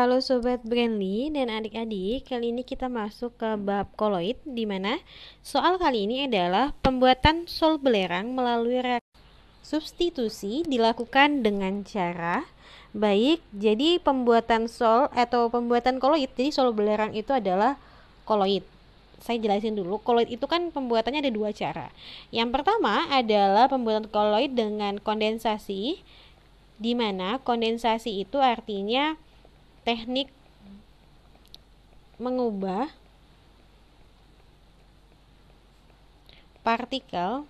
Halo Sobat Brandly dan adik-adik, kali ini kita masuk ke bab koloid di mana soal kali ini adalah pembuatan sol belerang melalui substitusi dilakukan dengan cara baik jadi pembuatan sol atau pembuatan koloid jadi sol belerang itu adalah koloid saya jelasin dulu koloid itu kan pembuatannya ada dua cara yang pertama adalah pembuatan koloid dengan kondensasi di mana kondensasi itu artinya teknik mengubah partikel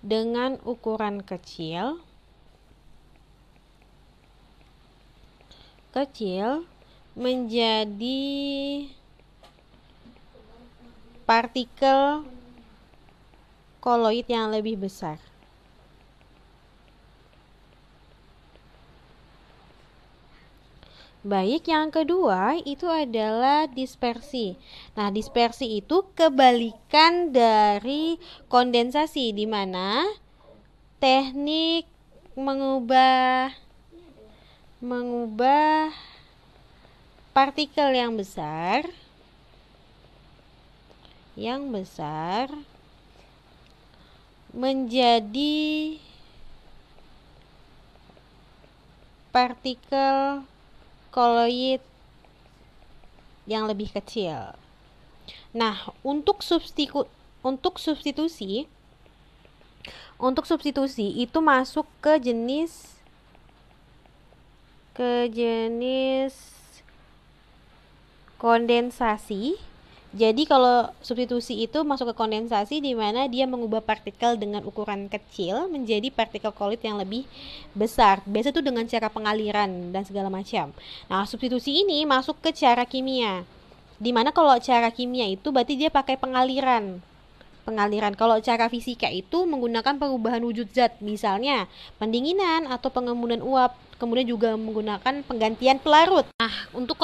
dengan ukuran kecil kecil menjadi partikel koloid yang lebih besar. Baik, yang kedua itu adalah dispersi. Nah, dispersi itu kebalikan dari kondensasi di mana teknik mengubah mengubah partikel yang besar yang besar menjadi partikel koloid yang lebih kecil. Nah, untuk substitu untuk substitusi untuk substitusi itu masuk ke jenis ke jenis kondensasi jadi kalau substitusi itu masuk ke kondensasi di mana dia mengubah partikel dengan ukuran kecil menjadi partikel kolit yang lebih besar. Biasa itu dengan cara pengaliran dan segala macam. Nah, substitusi ini masuk ke cara kimia. Di mana kalau cara kimia itu berarti dia pakai pengaliran. Pengaliran. Kalau cara fisika itu menggunakan perubahan wujud zat, misalnya pendinginan atau pengembunan uap, kemudian juga menggunakan penggantian pelarut. Nah, untuk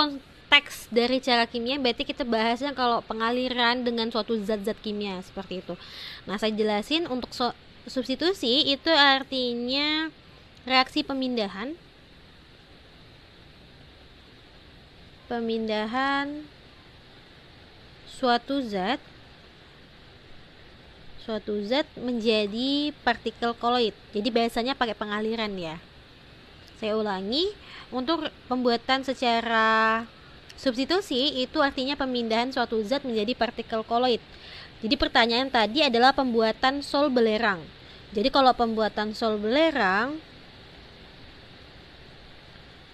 teks dari cara kimia berarti kita bahasnya kalau pengaliran dengan suatu zat-zat kimia seperti itu. Nah, saya jelasin untuk so substitusi itu artinya reaksi pemindahan pemindahan suatu zat suatu zat menjadi partikel koloid. Jadi biasanya pakai pengaliran ya. Saya ulangi, untuk pembuatan secara Substitusi itu artinya pemindahan suatu zat menjadi partikel koloid. Jadi pertanyaan tadi adalah pembuatan sol belerang. Jadi kalau pembuatan sol belerang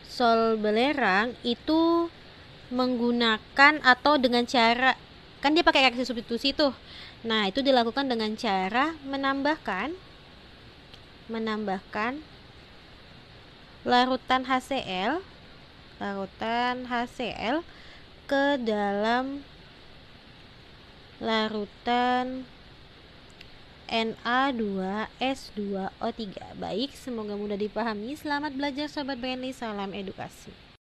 sol belerang itu menggunakan atau dengan cara kan dia pakai reaksi substitusi tuh. Nah, itu dilakukan dengan cara menambahkan menambahkan larutan HCl larutan HCl ke dalam larutan Na2S2O3. Baik, semoga mudah dipahami. Selamat belajar sobat Brandly Salam edukasi.